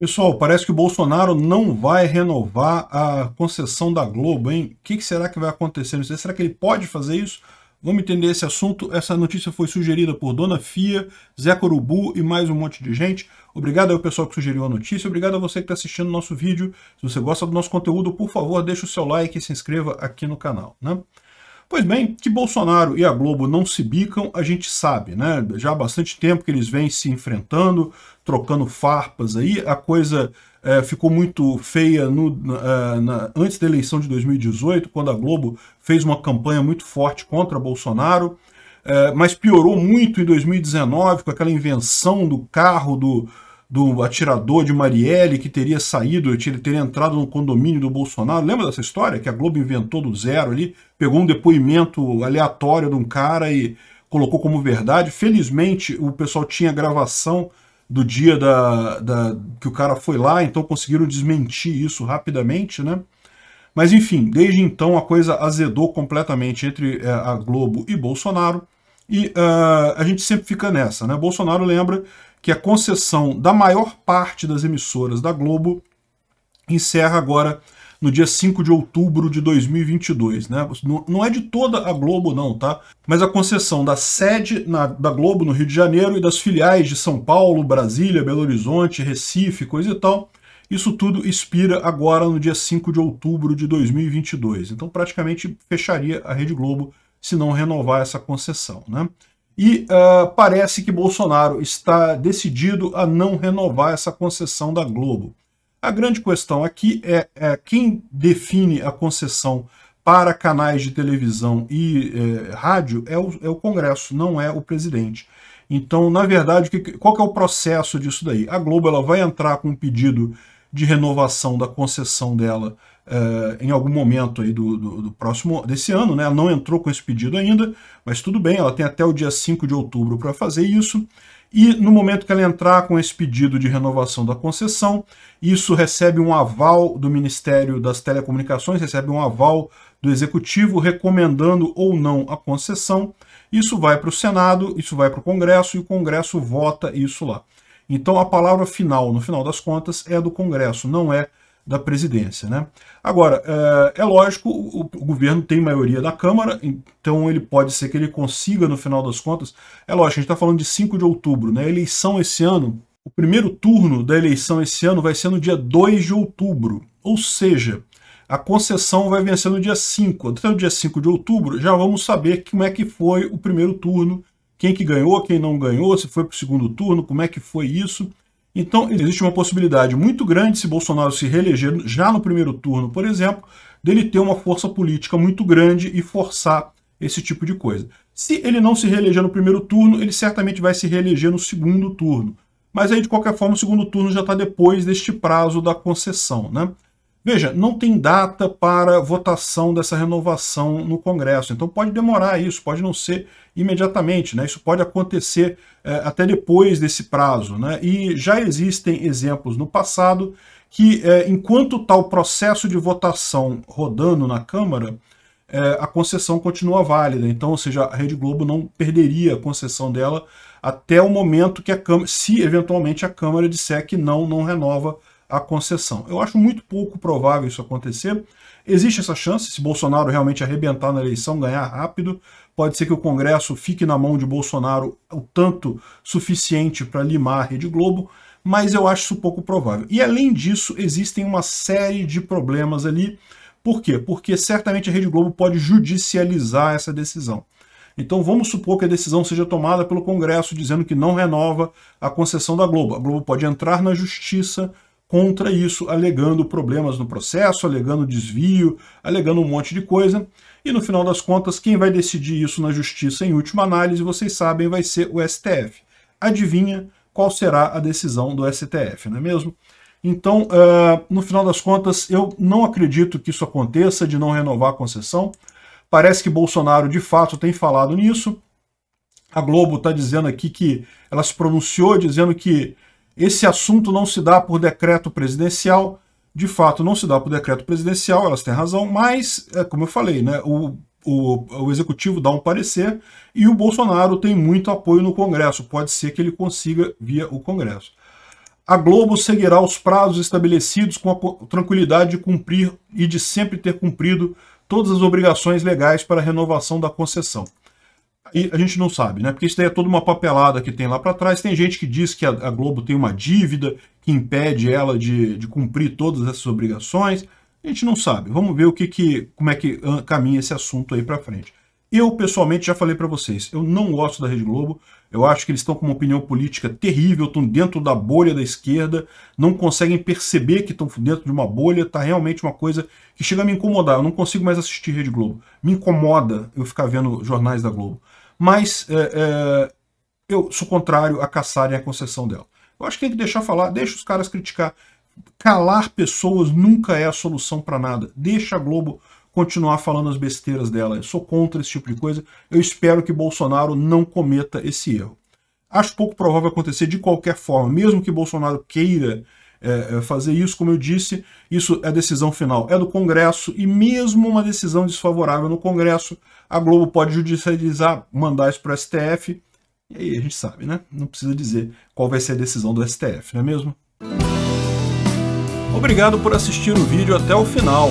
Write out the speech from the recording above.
Pessoal, parece que o Bolsonaro não vai renovar a concessão da Globo, hein? O que, será que vai acontecer? será que ele pode fazer isso? Vamos entender esse assunto. Essa notícia foi sugerida por Dona Fia, Zé Corubu e mais um monte de gente. Obrigado ao pessoal que sugeriu a notícia. Obrigado a você que está assistindo o nosso vídeo. Se você gosta do nosso conteúdo, por favor, deixe o seu like e se inscreva aqui no canal. Né? Pois bem, que Bolsonaro e a Globo não se bicam, a gente sabe, né? Já há bastante tempo que eles vêm se enfrentando, trocando farpas aí, a coisa é, ficou muito feia no, na, é, na, antes da eleição de 2018, quando a Globo fez uma campanha muito forte contra Bolsonaro, é, mas piorou muito em 2019 com aquela invenção do carro do do atirador de Marielle que teria saído, teria entrado no condomínio do Bolsonaro. Lembra dessa história que a Globo inventou do zero ali? Pegou um depoimento aleatório de um cara e colocou como verdade. Felizmente, o pessoal tinha gravação do dia da, da, que o cara foi lá, então conseguiram desmentir isso rapidamente, né? Mas enfim, desde então a coisa azedou completamente entre eh, a Globo e Bolsonaro. E uh, a gente sempre fica nessa, né? Bolsonaro lembra que a concessão da maior parte das emissoras da Globo encerra agora no dia 5 de outubro de 2022. Né? Não é de toda a Globo, não, tá? Mas a concessão da sede na, da Globo no Rio de Janeiro e das filiais de São Paulo, Brasília, Belo Horizonte, Recife, coisa e tal, isso tudo expira agora no dia 5 de outubro de 2022. Então praticamente fecharia a Rede Globo se não renovar essa concessão. Né? E uh, parece que Bolsonaro está decidido a não renovar essa concessão da Globo. A grande questão aqui é, é quem define a concessão para canais de televisão e eh, rádio é o, é o, Congresso, não é o presidente. Então, na verdade, que, qual que é o processo disso daí? A Globo ela vai entrar com um pedido de renovação da concessão dela uh, em algum momento aí do, do, do, próximo desse ano, né? Ela não entrou com esse pedido ainda, mas tudo bem, ela tem até o dia 5 de outubro para fazer isso. E no momento que ela entrar com esse pedido de renovação da concessão, isso recebe um aval do Ministério das Telecomunicações, recebe um aval do Executivo recomendando ou não a concessão. Isso vai para o Senado, isso vai para o Congresso e o Congresso vota isso lá. Então a palavra final, no final das contas, é do Congresso, não é da presidência. Né? Agora, é, é lógico, o, o, governo tem maioria da Câmara, então ele pode ser que ele consiga, no final das contas, é lógico, a gente está falando de 5 de outubro, né? eleição esse ano, o primeiro turno da eleição esse ano vai ser no dia 2 de outubro, ou seja, a concessão vai vencer no dia 5. Até o dia 5 de outubro já vamos saber como é que foi o primeiro turno, quem que ganhou, quem não ganhou, se foi para o segundo turno, como é que foi isso. Então, existe uma possibilidade muito grande, se Bolsonaro se reeleger já no primeiro turno, por exemplo, dele ter uma força política muito grande e forçar esse tipo de coisa. Se ele não se reeleger no primeiro turno, ele certamente vai se reeleger no segundo turno. Mas aí, de qualquer forma, o segundo turno já está depois deste prazo da concessão. Né? Veja, não tem data para votação dessa renovação no Congresso, então pode demorar isso, pode não ser imediatamente, né? isso pode acontecer é, até depois desse prazo. Né? E já existem exemplos no passado que, é, enquanto está o processo de votação rodando na Câmara, é, a concessão continua válida, então, ou seja, a Rede Globo não perderia a concessão dela até o momento que a Câmara, se eventualmente a Câmara disser que não, não renova a concessão. Eu acho muito pouco provável isso acontecer. Existe essa chance, se Bolsonaro realmente arrebentar na eleição, ganhar rápido, pode ser que o Congresso fique na mão de Bolsonaro o tanto suficiente para limar a Rede Globo, mas eu acho isso pouco provável. E além disso, existem uma série de problemas ali. Por quê? Porque certamente a Rede Globo pode judicializar essa decisão. Então vamos supor que a decisão seja tomada pelo Congresso dizendo que não renova a concessão da Globo. A Globo pode entrar na justiça contra isso, alegando problemas no processo, alegando desvio, alegando um monte de coisa. E no final das contas, quem vai decidir isso na justiça em última análise, vocês sabem, vai ser o STF. Adivinha qual será a decisão do STF, não é mesmo? Então, uh, no final das contas, eu não acredito que isso aconteça, de não renovar a concessão. Parece que Bolsonaro, de fato, tem falado nisso. A Globo está dizendo aqui que ela se pronunciou dizendo que esse assunto não se dá por decreto presidencial. De fato, não se dá por decreto presidencial, elas têm razão, mas, é, como eu falei, né, o, o, o executivo dá um parecer e o Bolsonaro tem muito apoio no Congresso. Pode ser que ele consiga via o Congresso. A Globo seguirá os prazos estabelecidos com a tranquilidade de cumprir e de sempre ter cumprido todas as obrigações legais para a renovação da concessão a gente não sabe, né? Porque isso daí é toda uma papelada que tem lá para trás. Tem gente que diz que a, a, Globo tem uma dívida que impede ela de, de cumprir todas essas obrigações. A gente não sabe. Vamos ver o que, que como é que caminha esse assunto aí para frente. Eu, pessoalmente, já falei para vocês, eu não gosto da Rede Globo, eu acho que eles estão com uma opinião política terrível, estão dentro da bolha da esquerda, não conseguem perceber que estão dentro de uma bolha, tá realmente uma coisa que chega a me incomodar, eu não consigo mais assistir Rede Globo. Me incomoda eu ficar vendo jornais da Globo. Mas é, é, eu sou contrário a caçarem a concessão dela. Eu acho que tem que deixar falar, deixa os caras criticar. Calar pessoas nunca é a solução para nada. Deixa a Globo continuar falando as besteiras dela. Eu sou contra esse tipo de coisa. Eu espero que Bolsonaro não cometa esse erro. Acho pouco provável acontecer de qualquer forma, mesmo que Bolsonaro queira é, é fazer isso, como eu disse, isso é decisão final, é do Congresso, e mesmo uma decisão desfavorável no Congresso, a Globo pode judicializar, mandar isso para o STF, e aí a gente sabe, né? Não precisa dizer qual vai ser a decisão do STF, não é mesmo? Obrigado por assistir o vídeo até o final.